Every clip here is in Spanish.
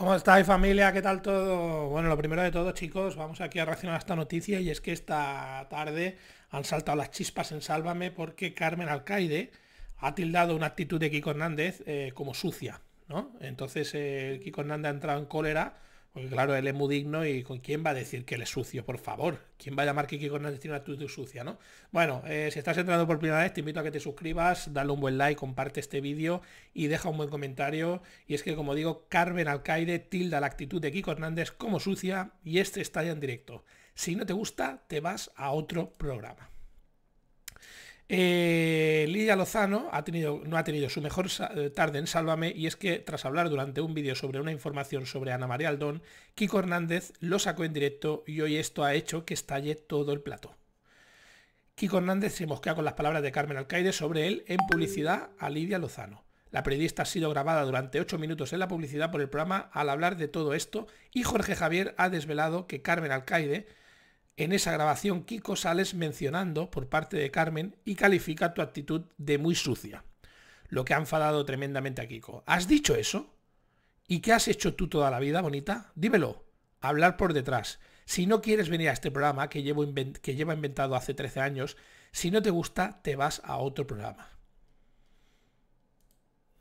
¿Cómo estáis familia? ¿Qué tal todo? Bueno, lo primero de todo chicos, vamos aquí a reaccionar a esta noticia y es que esta tarde han saltado las chispas en Sálvame porque Carmen Alcaide ha tildado una actitud de Kiko Hernández eh, como sucia, ¿no? Entonces eh, Kiko Hernández ha entrado en cólera porque claro, él es muy digno y ¿con quién va a decir que él es sucio, por favor? ¿Quién va a llamar que Kiko Hernández tiene una actitud ah, sucia, no? Bueno, eh, si estás entrando por primera vez, te invito a que te suscribas, dale un buen like, comparte este vídeo y deja un buen comentario. Y es que, como digo, Carmen Alcaide tilda la actitud de Kiko Hernández como sucia y este está ya en directo. Si no te gusta, te vas a otro programa. Eh, Lidia Lozano ha tenido, no ha tenido su mejor eh, tarde en Sálvame y es que tras hablar durante un vídeo sobre una información sobre Ana María Aldón, Kiko Hernández lo sacó en directo y hoy esto ha hecho que estalle todo el plato. Kiko Hernández se mosquea con las palabras de Carmen Alcaide sobre él en publicidad a Lidia Lozano. La periodista ha sido grabada durante 8 minutos en la publicidad por el programa al hablar de todo esto y Jorge Javier ha desvelado que Carmen Alcaide en esa grabación Kiko sales mencionando por parte de Carmen y califica tu actitud de muy sucia, lo que ha enfadado tremendamente a Kiko. ¿Has dicho eso? ¿Y qué has hecho tú toda la vida, bonita? Dímelo, hablar por detrás. Si no quieres venir a este programa que, llevo que lleva inventado hace 13 años, si no te gusta, te vas a otro programa.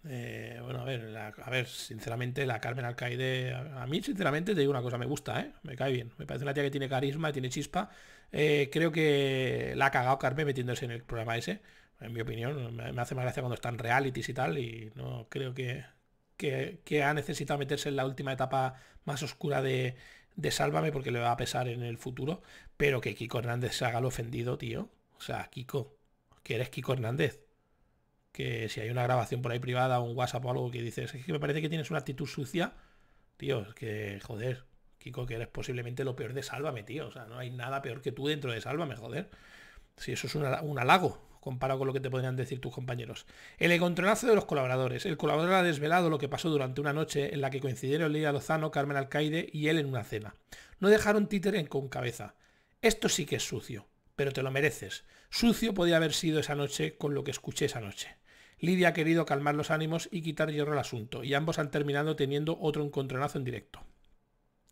Eh, bueno, a ver, a ver, sinceramente, la Carmen Alcaide, a, mí sinceramente te digo una cosa, me gusta, ¿eh? me cae bien. Me parece una tía que tiene carisma, tiene chispa. Eh, creo que la ha cagado Carmen metiéndose en el programa ese, en mi opinión. Me, hace más gracia cuando están realities y tal, y no creo que, que, ha necesitado meterse en la última etapa más oscura de, Sálvame porque le va a pesar en el futuro. Pero que Kiko Hernández se haga lo ofendido, tío. O sea, Kiko, que eres Kiko Hernández que si hay una grabación por ahí privada, un WhatsApp o algo que dices, es que me parece que tienes una actitud sucia, tío, que, joder, Kiko, que eres posiblemente lo peor de Sálvame, tío. O sea, no hay nada peor que tú dentro de Sálvame, joder. Si eso es un, halago, comparado con lo que te podrían decir tus compañeros. El encontronazo de los colaboradores. El colaborador ha desvelado lo que pasó durante una noche en la que coincidieron Lidia Lozano, Carmen Alcaide y él en una cena. No dejaron títer en con cabeza. Esto sí que es sucio, pero te lo mereces. Sucio podía haber sido esa noche con lo que escuché esa noche. Lidia ha querido calmar los ánimos y quitar hierro al asunto, y ambos han terminado teniendo otro encontronazo en directo.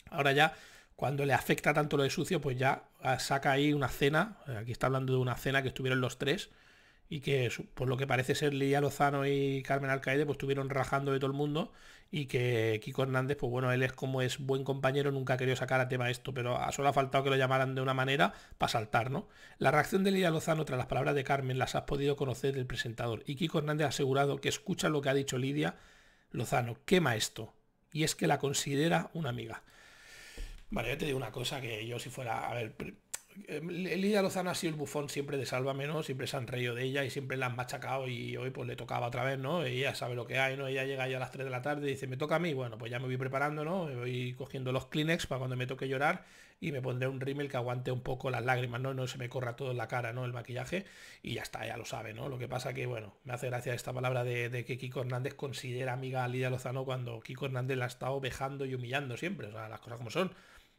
Ahora ya, cuando le afecta tanto lo de sucio, pues ya saca ahí una cena, eh, aquí está hablando de una cena que estuvieron los tres, y que por lo que parece ser Lidia Lozano y Carmen Alcaide pues estuvieron rajando de todo el mundo y que Kiko Hernández pues bueno él es como es buen compañero nunca ha querido sacar a tema esto pero a solo ha faltado que lo llamaran de una manera para saltar ¿no? La reacción de Lidia Lozano tras las palabras de Carmen las has podido conocer del presentador y Kiko Hernández ha asegurado que escucha lo que ha dicho Lidia Lozano quema esto y es que la considera una amiga. Vale, yo te digo una cosa que yo si fuera, a ver, Em, Lidia Lozano ha sido el bufón siempre de Sálvame, ¿no? Siempre se han reído de ella y siempre la han machacado y hoy pues le tocaba otra vez, ¿no? Ella sabe lo que hay, ¿no? Ella llega ya a las 3 de la tarde y dice, me toca a mí, bueno, pues ya me voy preparando, ¿no? voy cogiendo los Kleenex para cuando me toque llorar y me pondré un rímel que aguante un poco las lágrimas, ¿no? No se me corra todo en la cara, ¿no? El maquillaje y ya está, ya lo sabe, ¿no? Lo que pasa que, bueno, me hace gracia esta palabra de, que Kiko Hernández considera amiga a Lidia Lozano cuando Kiko Hernández la ha estado vejando y humillando siempre, o sea, las cosas como son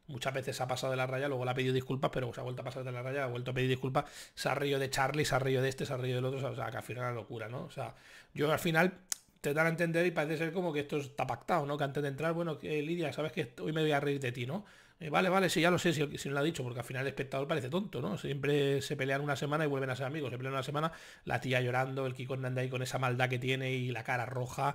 muchas veces ha pasado de la raya, luego le ha pedido disculpas, pero se ha vuelto a pasar de la raya, ha vuelto a pedir disculpas, se ha río de Charlie, se ha río de este, se ha río del otro, o sea, que al final es locura, ¿no? O sea, yo al final te dan a entender y parece ser como que esto está pactado, ¿no? Que antes de entrar, bueno, que eh, Lidia, sabes que hoy me voy a reír de ti, ¿no? Eh, vale, vale, sí, ya lo sé, si, no lo ha dicho, porque al final el espectador parece tonto, ¿no? Siempre se pelean una semana y vuelven a ser amigos, se pelean una semana, la tía llorando, el Kiko anda ahí con esa maldad que tiene y la cara roja,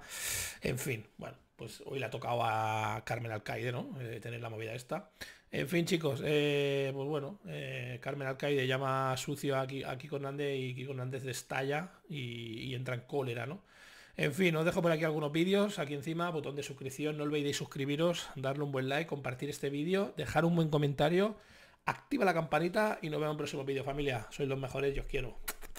en fin, bueno pues hoy la tocado a Carmen Alcaide, ¿no? Eh, tener la movida esta. En fin, chicos, eh, pues bueno, eh, Carmen Alcaide llama sucio a, aquí a Kiko Hernández y Kiko Hernández destalla y, y, entra en cólera, ¿no? En fin, os dejo por aquí algunos vídeos, aquí encima, botón de suscripción, no olvidéis suscribiros, darle un buen like, compartir este vídeo, dejar un buen comentario, activa la campanita y nos vemos en un próximo vídeo, familia. Sois los mejores, yo os quiero.